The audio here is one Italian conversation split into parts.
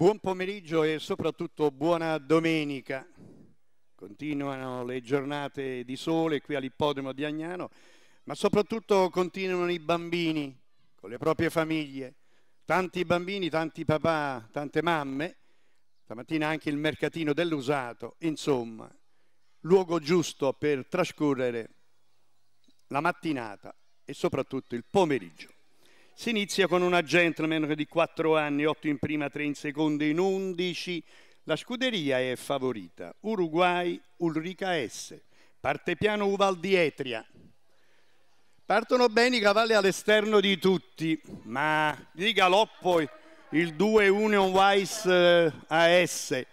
Buon pomeriggio e soprattutto buona domenica. Continuano le giornate di sole qui all'ippodromo di Agnano, ma soprattutto continuano i bambini con le proprie famiglie. Tanti bambini, tanti papà, tante mamme. Stamattina anche il mercatino dell'usato, insomma, luogo giusto per trascorrere la mattinata e soprattutto il pomeriggio. Si inizia con una gentleman di 4 anni, 8 in prima, 3 in seconda, in 11. La scuderia è favorita. Uruguay, Ulrica S. Parte piano Uvaldietria. Partono bene i cavalli all'esterno di tutti, ma di galoppo il 2 Union Wise eh, AS.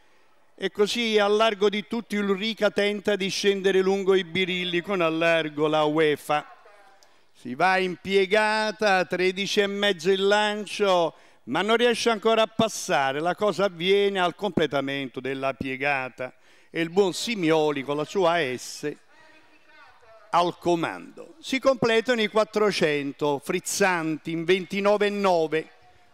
E così al largo di tutti Ulrica tenta di scendere lungo i birilli con allargo la UEFA si va impiegata, 13 e mezzo il lancio, ma non riesce ancora a passare. La cosa avviene al completamento della piegata e il buon Simioli con la sua S al comando. Si completano i 400 frizzanti in 29 e 9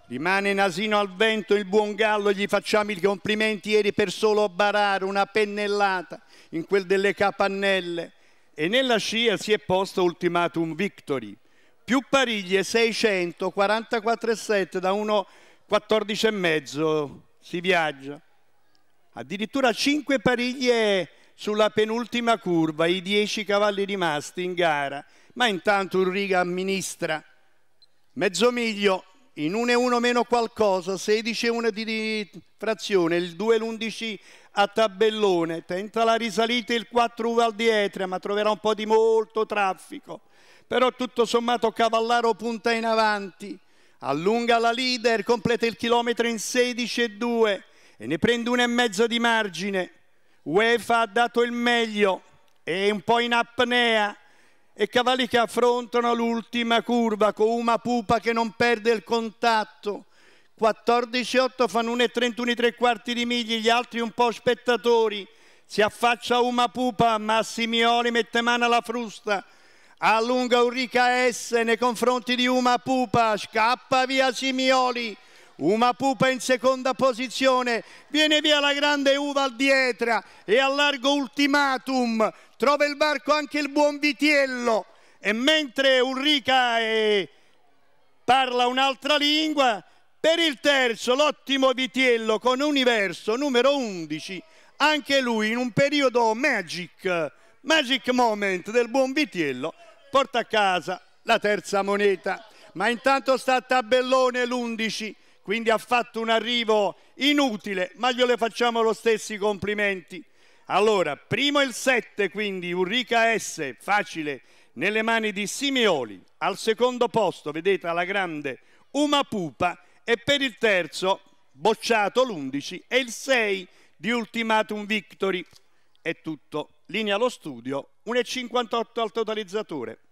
Rimane nasino al vento il buon Gallo, gli facciamo i complimenti ieri per solo barare una pennellata in quel delle capannelle e nella scia si è posto ultimatum victory. Più pariglie 600, 44,7 da 1,14,5 si viaggia. Addirittura 5 pariglie sulla penultima curva, i 10 cavalli rimasti in gara. Ma intanto Ulriga amministra. Mezzo miglio, in 1 e 1 meno qualcosa, 16 e 1 di frazione, il 2 e l'11 a tabellone, tenta la risalita il 4 Uval al Etria, ma troverà un po' di molto traffico, però tutto sommato Cavallaro punta in avanti, allunga la leader, completa il chilometro in 16 e 2 e ne prende un e mezzo di margine, UEFA ha dato il meglio, è un po' in apnea, e cavalli che affrontano l'ultima curva con una pupa che non perde il contatto. 14-8 fanno 1,31 tre quarti di miglia, gli altri un po' spettatori. Si affaccia una pupa, Massimioli mette mano alla frusta. Allunga Ulrica S nei confronti di Uma Pupa, scappa via Simioli, Uma pupa in seconda posizione, viene via la grande uva al dietra e a largo ultimatum, trova il barco anche il buon Vitiello e mentre Ulrica è... Eh, parla un'altra lingua, per il terzo l'ottimo Vitiello con Universo numero 11, anche lui in un periodo magic, magic moment del buon Vitiello, porta a casa la terza moneta. Ma intanto sta a tabellone l'undici quindi ha fatto un arrivo inutile, ma gliele facciamo lo stesso i complimenti. Allora, primo il 7, quindi Urrica S, facile, nelle mani di Simeoli. Al secondo posto, vedete, alla grande Uma Pupa e per il terzo, bocciato l'11 e il 6 di Ultimatum Victory. È tutto. Linea allo studio, 1,58 al totalizzatore.